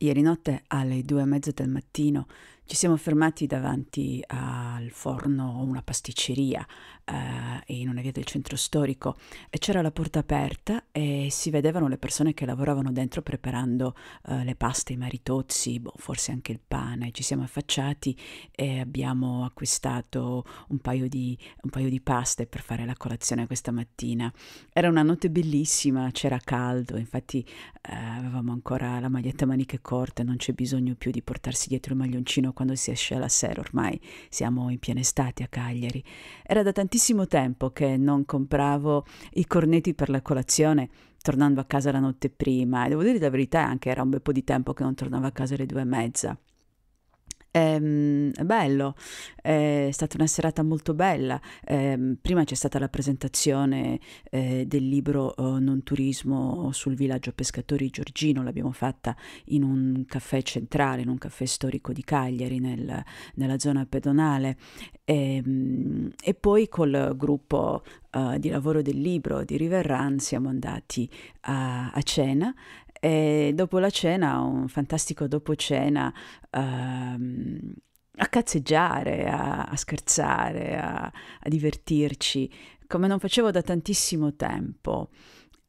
Ieri notte alle due e mezza del mattino ci siamo fermati davanti al forno o una pasticceria eh, in una via del centro storico e c'era la porta aperta e si vedevano le persone che lavoravano dentro preparando eh, le paste, i maritozzi, boh, forse anche il pane. Ci siamo affacciati e abbiamo acquistato un paio di, un paio di paste per fare la colazione questa mattina. Era una notte bellissima, c'era caldo, infatti eh, avevamo ancora la maglietta maniche corte, non c'è bisogno più di portarsi dietro il maglioncino quando si esce la sera, ormai siamo in piena estate a Cagliari. Era da tantissimo tempo che non compravo i cornetti per la colazione tornando a casa la notte prima e devo dire la verità anche era un bel po' di tempo che non tornavo a casa alle due e mezza. Ehm, è bello, eh, è stata una serata molto bella. Ehm, prima c'è stata la presentazione eh, del libro eh, Non turismo sul villaggio pescatori Giorgino, l'abbiamo fatta in un caffè centrale, in un caffè storico di Cagliari, nel, nella zona pedonale. Ehm, e poi col gruppo di lavoro del libro di Riverran siamo andati a, a cena e dopo la cena, un fantastico dopo cena, um, a cazzeggiare, a, a scherzare, a, a divertirci, come non facevo da tantissimo tempo.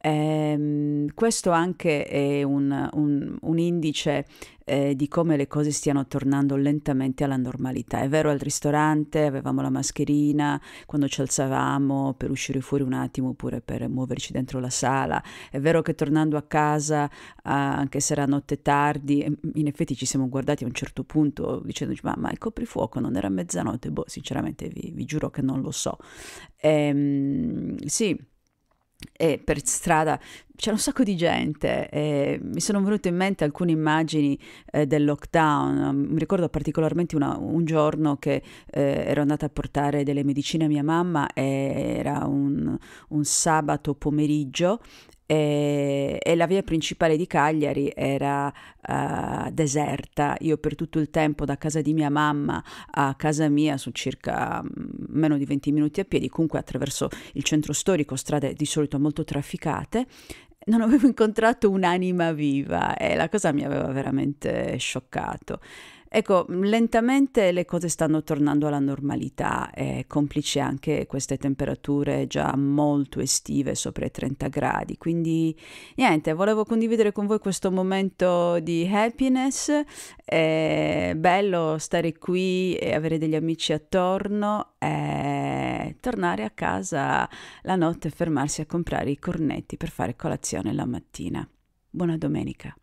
Eh, questo anche è un, un, un indice eh, di come le cose stiano tornando lentamente alla normalità. È vero al ristorante avevamo la mascherina quando ci alzavamo per uscire fuori un attimo oppure per muoverci dentro la sala. È vero che tornando a casa, eh, anche se era notte tardi, mm, in effetti ci siamo guardati a un certo punto dicendoci ma, ma il coprifuoco non era mezzanotte? Boh, sinceramente vi, vi giuro che non lo so. Ehm, sì e per strada c'era un sacco di gente e mi sono venute in mente alcune immagini eh, del lockdown. Mi ricordo particolarmente una, un giorno che eh, ero andata a portare delle medicine a mia mamma era un, un sabato pomeriggio e, eh, e la via principale di Cagliari era uh, deserta. Io per tutto il tempo da casa di mia mamma a casa mia su circa mm, meno di 20 minuti a piedi, comunque attraverso il centro storico, strade di solito molto trafficate, non avevo incontrato un'anima viva e la cosa mi aveva veramente scioccato. Ecco, lentamente le cose stanno tornando alla normalità, eh, complice anche queste temperature già molto estive sopra i 30 gradi. Quindi niente, volevo condividere con voi questo momento di happiness. È bello stare qui e avere degli amici attorno e tornare a casa la notte e fermarsi a comprare i cornetti per fare colazione la mattina. Buona domenica.